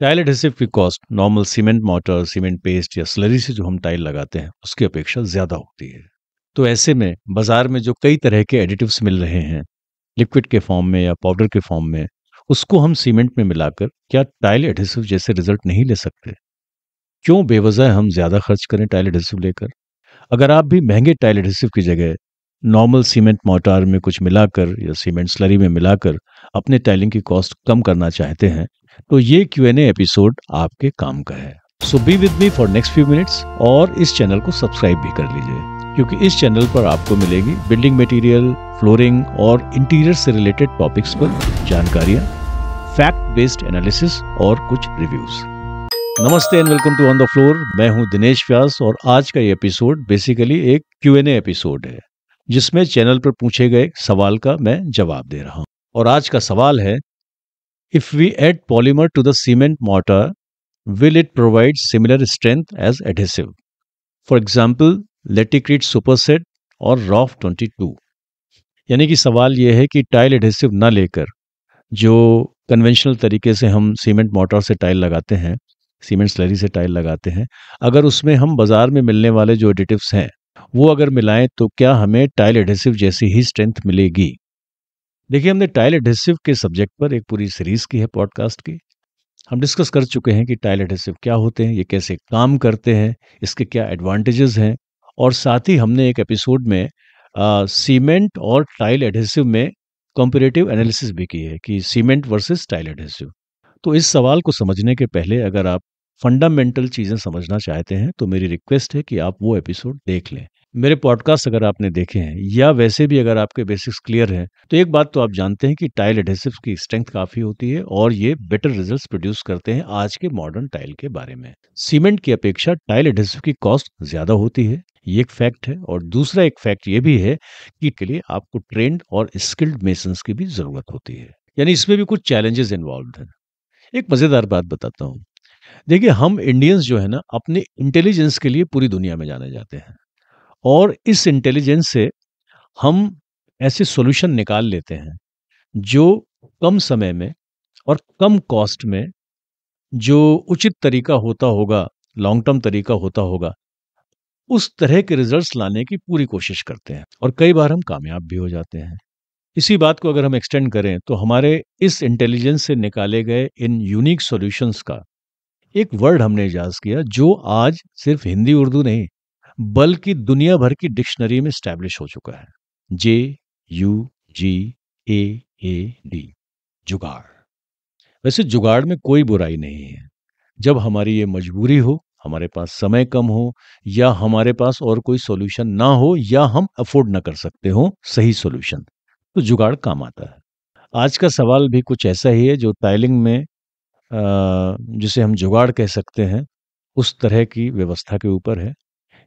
Tile adhesive की cost normal cement mortar cement paste या slurry से जो हम टाइल लगाते हैं उसकी अपेक्षा ज़्यादा होती है तो ऐसे में बाजार में जो कई तरह के एडिटिव्स मिल रहे हैं लिक्विड के फॉर्म में या पाउडर के फॉर्म में उसको हम सीमेंट में मिलाकर क्या टाइल एडहेसिव जैसे रिजल्ट नहीं ले सकते क्यों बेवजह हम ज़्यादा खर्च करें टाइल एडहेसिव लेकर अगर आप भी महंगे टाइल एडहेसिव की जगह नॉर्मल सीमेंट मोटार में कुछ मिलाकर या सीमेंट स्लरी में मिलाकर अपने टाइलिंग की कॉस्ट कम करना चाहते हैं तो ये क्यू एन एपिसोड आपके काम का है so be with me for next few minutes और इस चैनल को सब्सक्राइब भी कर लीजिए क्योंकि इस चैनल पर आपको मिलेगी बिल्डिंग मटेरियल फ्लोरिंग और इंटीरियर से रिलेटेड टॉपिक्स पर जानकारियां फैक्ट बेस्ड एनालिसिस और कुछ रिव्यूज नमस्ते and welcome to on the floor मैं हूं दिनेश व्यास और आज का ये एपिसोड बेसिकली एक क्यू एन एपिसोड है जिसमें चैनल पर पूछे गए सवाल का मैं जवाब दे रहा हूं और आज का सवाल है If we add polymer to the cement mortar, will it provide similar strength as adhesive? For example, Laticrete superset और रॉफ 22 यानी कि सवाल यह है कि टाइल एडहेसिव ना लेकर जो कन्वेंशनल तरीके से हम सीमेंट मोटर से टाइल लगाते हैं सीमेंट स्लरी से टाइल लगाते हैं अगर उसमें हम बाज़ार में मिलने वाले जो एडिटिव्स हैं वो अगर मिलाएं तो क्या हमें टाइल एडहेसिव जैसी ही स्ट्रेंथ मिलेगी देखिए हमने टाइल एडहेसिव के सब्जेक्ट पर एक पूरी सीरीज की है पॉडकास्ट की हम डिस्कस कर चुके हैं कि टाइल एडहेसिव क्या होते हैं ये कैसे काम करते हैं इसके क्या एडवांटेजेस हैं और साथ ही हमने एक एपिसोड में सीमेंट और टाइल एडहेसिव में कंपेरेटिव एनालिसिस भी की है कि सीमेंट वर्सेस टाइल एडहेसिव तो इस सवाल को समझने के पहले अगर आप फंडामेंटल चीज़ें समझना चाहते हैं तो मेरी रिक्वेस्ट है कि आप वो एपिसोड देख लें मेरे पॉडकास्ट अगर आपने देखे हैं या वैसे भी अगर आपके बेसिक्स क्लियर हैं तो एक बात तो आप जानते हैं कि टाइल एडेसिव की स्ट्रेंथ काफ़ी होती है और ये बेटर रिजल्ट्स प्रोड्यूस करते हैं आज के मॉडर्न टाइल के बारे में सीमेंट की अपेक्षा टाइल एडहेसिव की कॉस्ट ज़्यादा होती है ये एक फैक्ट है और दूसरा एक फैक्ट ये भी है कि के लिए आपको ट्रेंड और स्किल्ड मेसन की भी ज़रूरत होती है यानी इसमें भी कुछ चैलेंजेस इन्वॉल्व हैं एक मज़ेदार बात बताता हूँ देखिए हम इंडियंस जो है ना अपने इंटेलिजेंस के लिए पूरी दुनिया में जाने जाते हैं और इस इंटेलिजेंस से हम ऐसे सॉल्यूशन निकाल लेते हैं जो कम समय में और कम कॉस्ट में जो उचित तरीका होता होगा लॉन्ग टर्म तरीका होता होगा उस तरह के रिजल्ट्स लाने की पूरी कोशिश करते हैं और कई बार हम कामयाब भी हो जाते हैं इसी बात को अगर हम एक्सटेंड करें तो हमारे इस इंटेलिजेंस से निकाले गए इन यूनिक सॉल्यूशंस का एक वर्ड हमने इजाज किया जो आज सिर्फ हिंदी उर्दू नहीं बल्कि दुनिया भर की डिक्शनरी में स्टैब्लिश हो चुका है जे you ji A A D जुगाड़ वैसे जुगाड़ में कोई बुराई नहीं है जब हमारी ये मजबूरी हो हमारे पास समय कम हो या हमारे पास और कोई सोल्यूशन ना हो या हम अफोर्ड ना कर सकते हो सही सोल्यूशन तो जुगाड़ काम आता है आज का सवाल भी कुछ ऐसा ही है जो टाइलिंग में जिसे हम जुगाड़ कह सकते हैं उस तरह की व्यवस्था के ऊपर है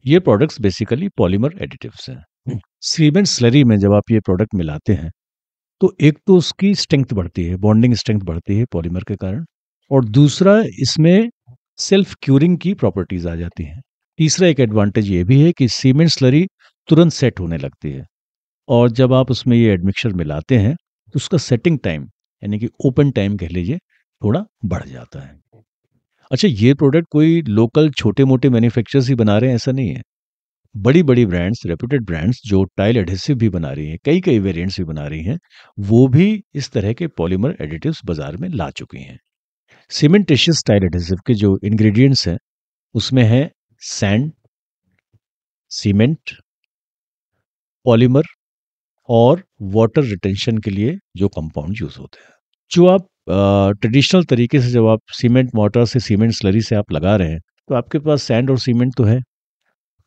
ये प्रोडक्ट्स बेसिकली पॉलीमर एडिटिव्स हैं सीमेंट hmm. स्लरी में जब आप ये प्रोडक्ट मिलाते हैं तो एक तो उसकी स्ट्रेंथ बढ़ती है बॉन्डिंग स्ट्रेंथ बढ़ती है पॉलीमर के कारण और दूसरा इसमें सेल्फ क्यूरिंग की प्रॉपर्टीज आ जाती हैं तीसरा एक एडवांटेज ये भी है कि सीमेंट स्लरी तुरंत सेट होने लगती है और जब आप उसमें ये एडमिक्सर मिलाते हैं तो उसका सेटिंग टाइम यानी कि ओपन टाइम कह लीजिए थोड़ा बढ़ जाता है अच्छा ये प्रोडक्ट कोई लोकल छोटे मोटे मैन्युफैक्चरर्स ही बना रहे हैं ऐसा नहीं है बड़ी बड़ी ब्रांड्स रेप्यूटेड ब्रांड्स जो टाइल एडहेसिव भी बना रही हैं कई कई वेरियंट्स भी बना रही हैं वो भी इस तरह के पॉलीमर एडिटिव बाजार में ला चुकी हैं सीमेंटेशियस टाइल एडहेसिव के जो इन्ग्रीडियंट्स हैं उसमें है सैंड सीमेंट पॉलीमर और वाटर रिटेंशन के लिए जो कंपाउंड यूज होते हैं जो आप ट्रेडिशनल तरीके से जब आप सीमेंट मोटर से सीमेंट स्लरी से आप लगा रहे हैं तो आपके पास सैंड और सीमेंट तो है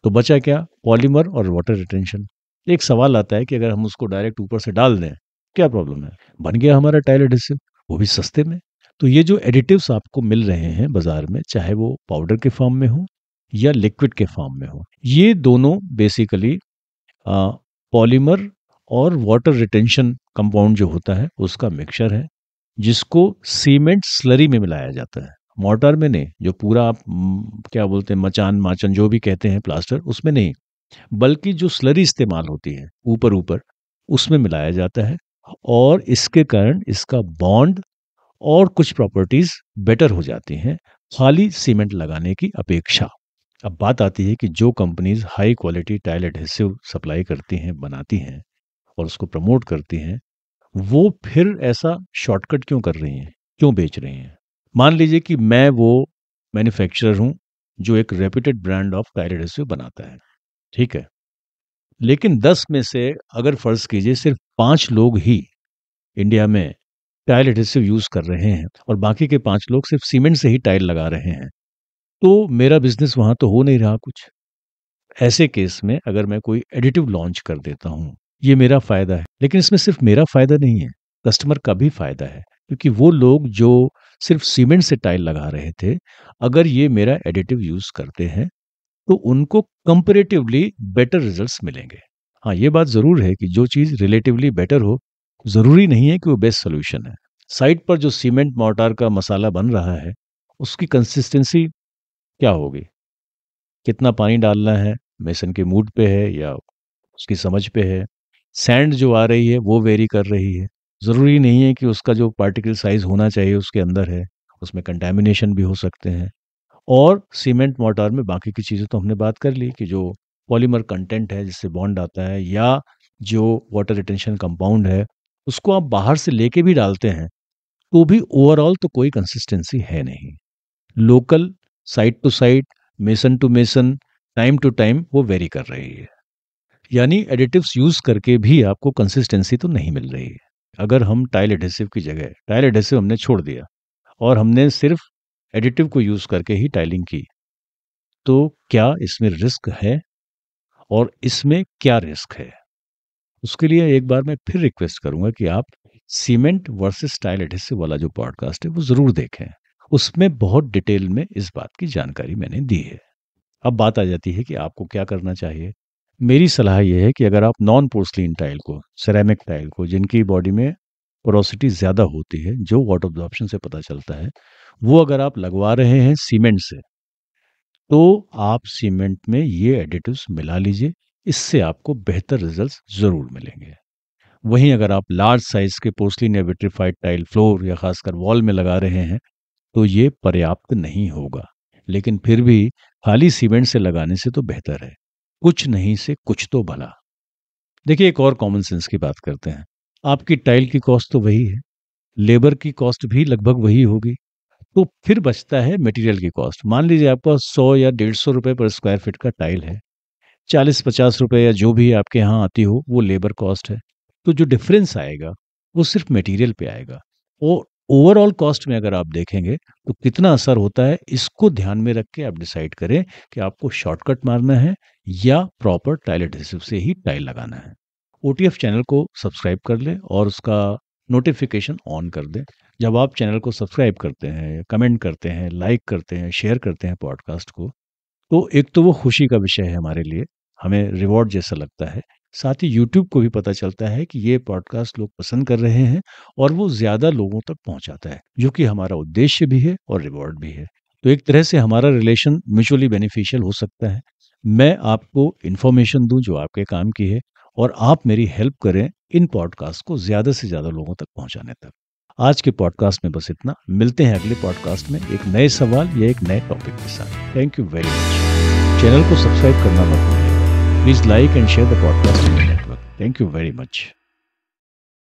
तो बचा क्या पॉलीमर और वाटर रिटेंशन एक सवाल आता है कि अगर हम उसको डायरेक्ट ऊपर से डाल दें क्या प्रॉब्लम है बन गया हमारा टाइल एडिसिव वो भी सस्ते में तो ये जो एडिटिव्स आपको मिल रहे हैं बाजार में चाहे वो पाउडर के फॉर्म में हो या लिक्विड के फॉर्म में हो ये दोनों बेसिकली पॉलीमर और वाटर रिटेंशन कंपाउंड जो होता है उसका मिक्सचर है जिसको सीमेंट स्लरी में मिलाया जाता है मोटर में नहीं जो पूरा आप क्या बोलते हैं मचान माचन जो भी कहते हैं प्लास्टर उसमें नहीं बल्कि जो स्लरी इस्तेमाल होती है ऊपर ऊपर उसमें मिलाया जाता है और इसके कारण इसका बॉन्ड और कुछ प्रॉपर्टीज बेटर हो जाती हैं खाली सीमेंट लगाने की अपेक्षा अब बात आती है कि जो companies high quality tile adhesive supply करती हैं बनाती हैं और उसको प्रमोट करती हैं वो फिर ऐसा शॉर्टकट क्यों कर रही हैं क्यों बेच रही हैं मान लीजिए कि मैं वो मैन्युफैक्चरर हूं जो एक रेप्यूटेड ब्रांड ऑफ डायरेक्ट बनाता है ठीक है लेकिन दस में से अगर फर्ज कीजिए सिर्फ पांच लोग ही इंडिया में टाइल एडहेसिव यूज कर रहे हैं और बाकी के पांच लोग सिर्फ सीमेंट से ही टाइल लगा रहे हैं तो मेरा बिजनेस वहां तो हो नहीं रहा कुछ ऐसे केस में अगर मैं कोई एडिटिव लॉन्च कर देता हूँ ये मेरा फ़ायदा है लेकिन इसमें सिर्फ मेरा फ़ायदा नहीं है कस्टमर का भी फ़ायदा है क्योंकि वो लोग जो सिर्फ सीमेंट से टाइल लगा रहे थे अगर ये मेरा एडिटिव यूज़ करते हैं तो उनको कंपेरेटिवली बेटर रिजल्ट्स मिलेंगे हाँ ये बात ज़रूर है कि जो चीज़ रिलेटिवली बेटर हो ज़रूरी नहीं है कि वो बेस्ट सोल्यूशन है साइट पर जो सीमेंट मोटार का मसाला बन रहा है उसकी कंसिस्टेंसी क्या होगी कितना पानी डालना है मेसन के मूड पे है या उसकी समझ पे है सैंड जो आ रही है वो वेरी कर रही है ज़रूरी नहीं है कि उसका जो पार्टिकल साइज़ होना चाहिए उसके अंदर है उसमें कंटेमिनेशन भी हो सकते हैं और सीमेंट मोटार में बाकी की चीज़ें तो हमने बात कर ली कि जो पॉलीमर कंटेंट है जिससे बॉन्ड आता है या जो वाटर रिटेंशन कंपाउंड है उसको आप बाहर से लेके भी डालते हैं तो भी ओवरऑल तो कोई कंसिस्टेंसी है नहीं local side to side mason to mason time to time वो वेरी कर रही है यानी एडिटिव्स यूज करके भी आपको कंसिस्टेंसी तो नहीं मिल रही है अगर हम टाइल एडहेसिव की जगह टाइल एडहेसिव हमने छोड़ दिया और हमने सिर्फ एडिटिव को यूज करके ही टाइलिंग की तो क्या इसमें रिस्क है और इसमें क्या रिस्क है उसके लिए एक बार मैं फिर रिक्वेस्ट करूंगा कि आप सीमेंट वर्सेस टाइल एडहेसिव वाला जो पॉडकास्ट है वो जरूर देखें उसमें बहुत डिटेल में इस बात की जानकारी मैंने दी है अब बात आ जाती है कि आपको क्या करना चाहिए मेरी सलाह यह है कि अगर आप नॉन पोर्सलिन टाइल को सेरेमिक टाइल को जिनकी बॉडी में पोरोसिटी ज़्यादा होती है जो वाटर ऑब्जॉर्प्शन से पता चलता है वो अगर आप लगवा रहे हैं सीमेंट से तो आप सीमेंट में ये एडिटिव्स मिला लीजिए इससे आपको बेहतर रिजल्ट्स ज़रूर मिलेंगे वहीं अगर आप लार्ज साइज़ के पोस्लिन या विट्रीफाइड टाइल फ्लोर या खासकर वॉल में लगा रहे हैं तो ये पर्याप्त नहीं होगा लेकिन फिर भी खाली सीमेंट से लगाने से तो बेहतर है कुछ नहीं से कुछ तो भला देखिए एक और कॉमन सेंस की बात करते हैं आपकी टाइल की कॉस्ट तो वही है लेबर की कॉस्ट भी लगभग वही होगी तो फिर बचता है मटेरियल की कॉस्ट मान लीजिए आपका सौ या डेढ़ सौ रुपये पर स्क्वायर फीट का टाइल है चालीस पचास रुपये या जो भी आपके यहाँ आती हो वो लेबर कॉस्ट है तो जो डिफरेंस आएगा वो सिर्फ मटेरियल पे आएगा और ओवरऑल कॉस्ट में अगर आप देखेंगे तो कितना असर होता है इसको ध्यान में रख के आप डिसाइड करें कि आपको शॉर्टकट मारना है या प्रॉपर टाइल एडहेसिव से ही टाइल लगाना है ओ चैनल को सब्सक्राइब कर लें और उसका नोटिफिकेशन ऑन कर दें जब आप चैनल को सब्सक्राइब करते हैं कमेंट करते हैं लाइक करते हैं शेयर करते हैं पॉडकास्ट को तो एक तो वो खुशी का विषय है हमारे लिए हमें रिवॉर्ड जैसा लगता है साथ ही यूट्यूब को भी पता चलता है कि ये पॉडकास्ट लोग पसंद कर रहे हैं और वो ज़्यादा लोगों तक पहुंचाता है जो कि हमारा उद्देश्य भी है और रिवॉर्ड भी है तो एक तरह से हमारा रिलेशन म्यूचुअली बेनिफिशियल हो सकता है मैं आपको इन्फॉर्मेशन दूं जो आपके काम की है और आप मेरी हेल्प करें इन पॉडकास्ट को ज़्यादा से ज़्यादा लोगों तक पहुंचाने तक आज के पॉडकास्ट में बस इतना मिलते हैं अगले पॉडकास्ट में एक नए सवाल या एक नए टॉपिक के साथ thank you very much channel को सब्सक्राइब करना मत भूलिएगा please like and share the podcast network thank you very much